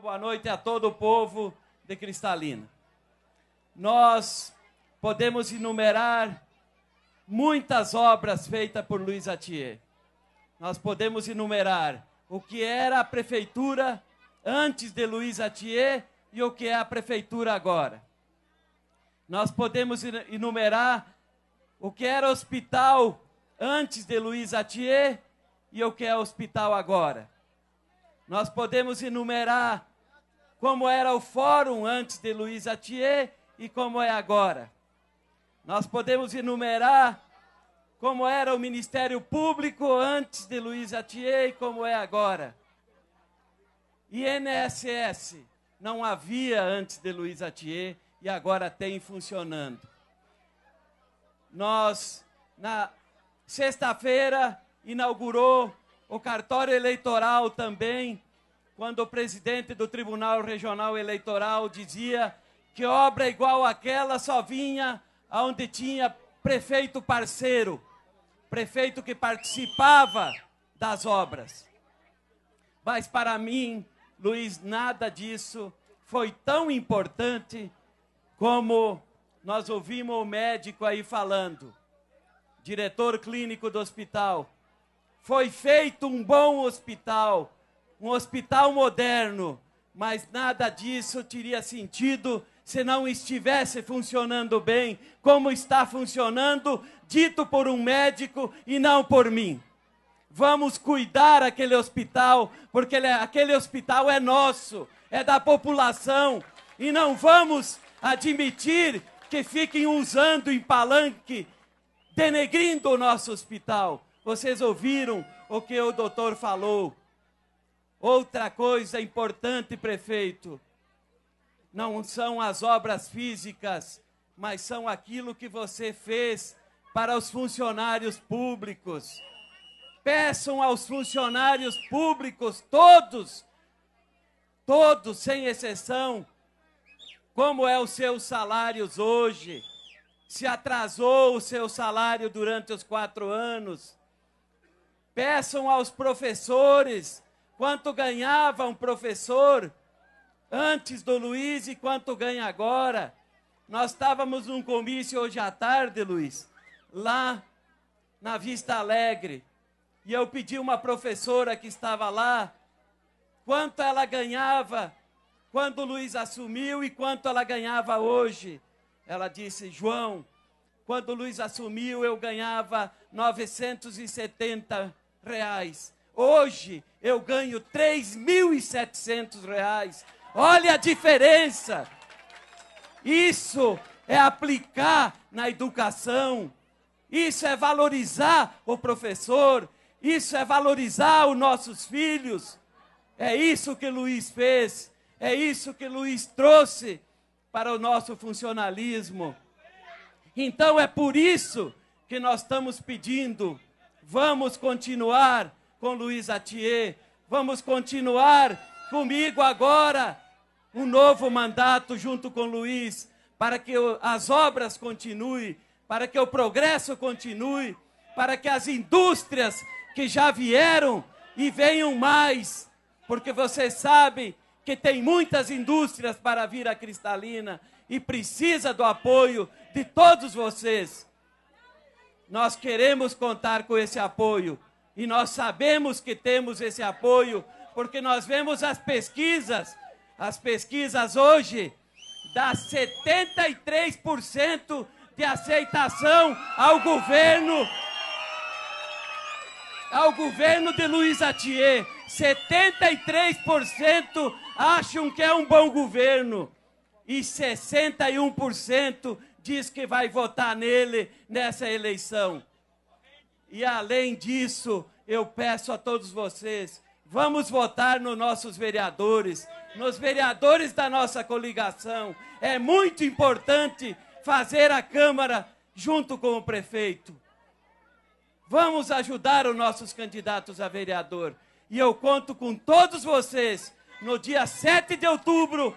Boa noite a todo o povo de Cristalina. Nós podemos enumerar muitas obras feitas por Luiz Atier. Nós podemos enumerar o que era a prefeitura antes de Luiz Atier e o que é a prefeitura agora. Nós podemos enumerar o que era hospital antes de Luiz Atier e o que é hospital agora. Nós podemos enumerar como era o fórum antes de Luiz Atier e como é agora. Nós podemos enumerar como era o Ministério Público antes de Luiz Atier e como é agora. INSS não havia antes de Luiz Atier e agora tem funcionando. Nós, na sexta-feira, inaugurou o cartório eleitoral também, quando o presidente do Tribunal Regional Eleitoral dizia que obra igual àquela só vinha onde tinha prefeito parceiro, prefeito que participava das obras. Mas para mim, Luiz, nada disso foi tão importante como nós ouvimos o médico aí falando, diretor clínico do hospital foi feito um bom hospital, um hospital moderno, mas nada disso teria sentido se não estivesse funcionando bem, como está funcionando, dito por um médico e não por mim. Vamos cuidar aquele hospital, porque ele, é, aquele hospital é nosso, é da população, e não vamos admitir que fiquem usando em palanque, denegrindo o nosso hospital. Vocês ouviram o que o doutor falou? Outra coisa importante, prefeito, não são as obras físicas, mas são aquilo que você fez para os funcionários públicos. Peçam aos funcionários públicos, todos, todos, sem exceção, como é os seus salários hoje. Se atrasou o seu salário durante os quatro anos Peçam aos professores quanto ganhava um professor antes do Luiz e quanto ganha agora. Nós estávamos num comício hoje à tarde, Luiz, lá na Vista Alegre. E eu pedi uma professora que estava lá quanto ela ganhava quando o Luiz assumiu e quanto ela ganhava hoje. Ela disse: João, quando o Luiz assumiu, eu ganhava 970 reais. Hoje eu ganho 3.700 reais. Olha a diferença. Isso é aplicar na educação. Isso é valorizar o professor. Isso é valorizar os nossos filhos. É isso que Luiz fez. É isso que Luiz trouxe para o nosso funcionalismo. Então é por isso que nós estamos pedindo Vamos continuar com Luiz Atier. Vamos continuar comigo agora um novo mandato junto com Luiz, para que as obras continuem, para que o progresso continue, para que as indústrias que já vieram e venham mais, porque você sabe que tem muitas indústrias para vir a Cristalina e precisa do apoio de todos vocês. Nós queremos contar com esse apoio e nós sabemos que temos esse apoio porque nós vemos as pesquisas, as pesquisas hoje dão 73% de aceitação ao governo ao governo de Luiz Atier. 73% acham que é um bom governo e 61% diz que vai votar nele nessa eleição. E além disso, eu peço a todos vocês, vamos votar nos nossos vereadores, nos vereadores da nossa coligação. É muito importante fazer a Câmara junto com o prefeito. Vamos ajudar os nossos candidatos a vereador. E eu conto com todos vocês no dia 7 de outubro